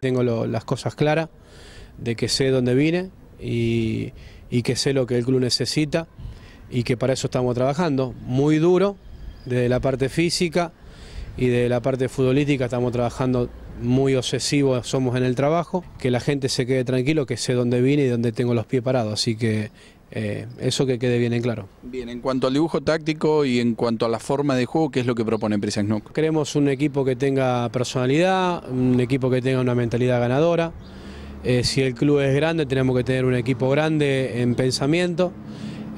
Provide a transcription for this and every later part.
Tengo las cosas claras de que sé dónde vine y, que sé lo que el club necesita y que para eso estamos trabajando. Muy duro, desde la parte física y de la parte futbolística estamos trabajando muy obsesivos somos en el trabajo, que la gente se quede tranquilo, que sé dónde vine y dónde tengo los pies parados, así que eh, eso que quede bien en claro. Bien, en cuanto al dibujo táctico y en cuanto a la forma de juego, ¿qué es lo que propone Prisas Queremos un equipo que tenga personalidad, un equipo que tenga una mentalidad ganadora. Eh, si el club es grande, tenemos que tener un equipo grande en pensamiento,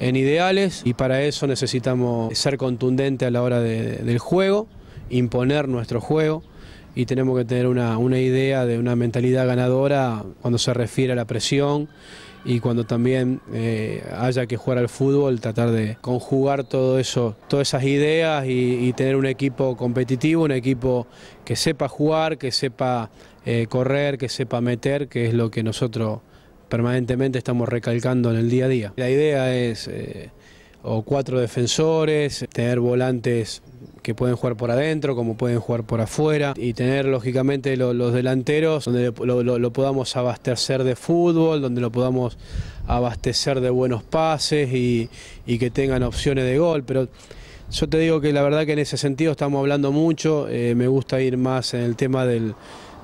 en ideales, y para eso necesitamos ser contundente a la hora del juego, imponer nuestro juego y tenemos que tener una, una idea de una mentalidad ganadora cuando se refiere a la presión y cuando también eh, haya que jugar al fútbol, tratar de conjugar todo eso, todas esas ideas y, tener un equipo competitivo, un equipo que sepa jugar, que sepa eh, correr, que sepa meter, que es lo que nosotros permanentemente estamos recalcando en el día a día. La idea es eh, o cuatro defensores, tener volantes que pueden jugar por adentro, como pueden jugar por afuera, y tener lógicamente los delanteros donde lo, podamos abastecer de fútbol, donde lo podamos abastecer de buenos pases y, que tengan opciones de gol, pero... Yo te digo que la verdad que en ese sentido estamos hablando mucho, eh, me gusta ir más en el tema del,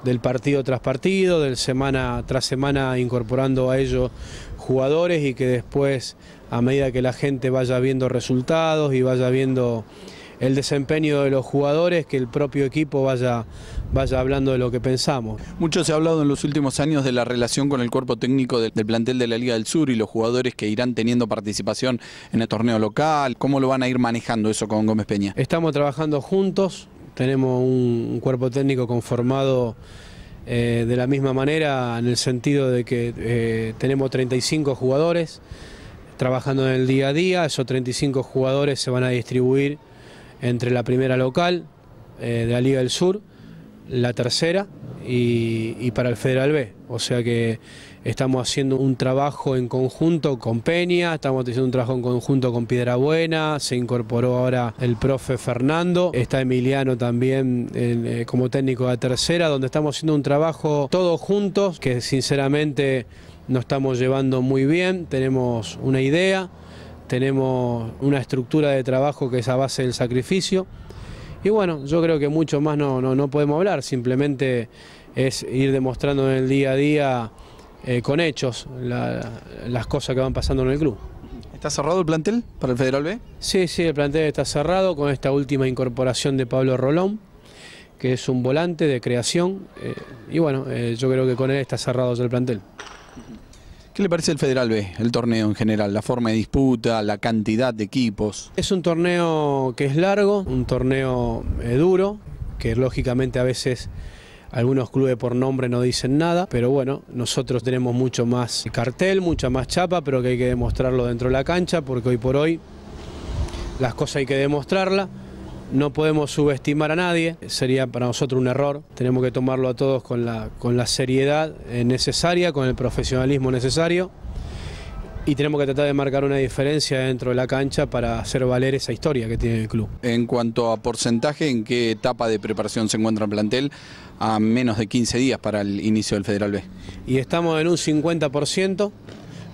del, partido tras partido, del semana tras semana incorporando a ellos jugadores y que después a medida que la gente vaya viendo resultados y vaya viendo el desempeño de los jugadores, que el propio equipo vaya, vaya hablando de lo que pensamos. Mucho se ha hablado en los últimos años de la relación con el cuerpo técnico del, plantel de la Liga del Sur y los jugadores que irán teniendo participación en el torneo local. ¿Cómo lo van a ir manejando eso con Gómez Peña? Estamos trabajando juntos, tenemos un, cuerpo técnico conformado eh, de la misma manera, en el sentido de que eh, tenemos 35 jugadores trabajando en el día a día, esos 35 jugadores se van a distribuir entre la primera local eh, de la Liga del Sur, la tercera y, para el Federal B. O sea que estamos haciendo un trabajo en conjunto con Peña, estamos haciendo un trabajo en conjunto con Piedra Buena, se incorporó ahora el profe Fernando, está Emiliano también eh, como técnico de tercera, donde estamos haciendo un trabajo todos juntos que sinceramente nos estamos llevando muy bien, tenemos una idea tenemos una estructura de trabajo que es a base del sacrificio. Y bueno, yo creo que mucho más no, no, podemos hablar, simplemente es ir demostrando en el día a día eh, con hechos las cosas que van pasando en el club. ¿Está cerrado el plantel para el Federal B? Sí, sí, el plantel está cerrado con esta última incorporación de Pablo Rolón, que es un volante de creación. Eh, y bueno, eh, yo creo que con él está cerrado ya el plantel. ¿Qué le parece el Federal B, el torneo en general, la forma de disputa, la cantidad de equipos? Es un torneo que es largo, un torneo eh, duro, que lógicamente a veces algunos clubes por nombre no dicen nada, pero bueno, nosotros tenemos mucho más cartel, mucha más chapa, pero que hay que demostrarlo dentro de la cancha, porque hoy por hoy las cosas hay que demostrarlas. No podemos subestimar a nadie, sería para nosotros un error. Tenemos que tomarlo a todos con la, con la seriedad necesaria, con el profesionalismo necesario y tenemos que tratar de marcar una diferencia dentro de la cancha para hacer valer esa historia que tiene el club. En cuanto a porcentaje, ¿en qué etapa de preparación se encuentra el plantel a menos de 15 días para el inicio del Federal B? Y estamos en un 50%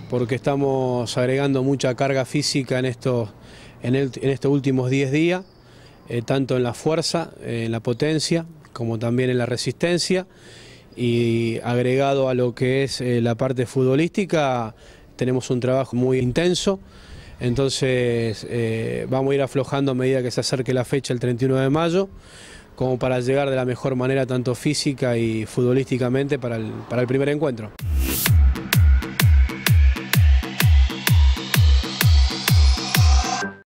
porque estamos agregando mucha carga física en estos, en estos últimos 10 días eh, tanto en la fuerza, eh, en la potencia, como también en la resistencia. Y agregado a lo que es eh, la parte futbolística, tenemos un trabajo muy intenso. Entonces vamos a ir aflojando a medida que se acerque la fecha el 31 de mayo, como para llegar de la mejor manera tanto física y futbolísticamente para el primer encuentro.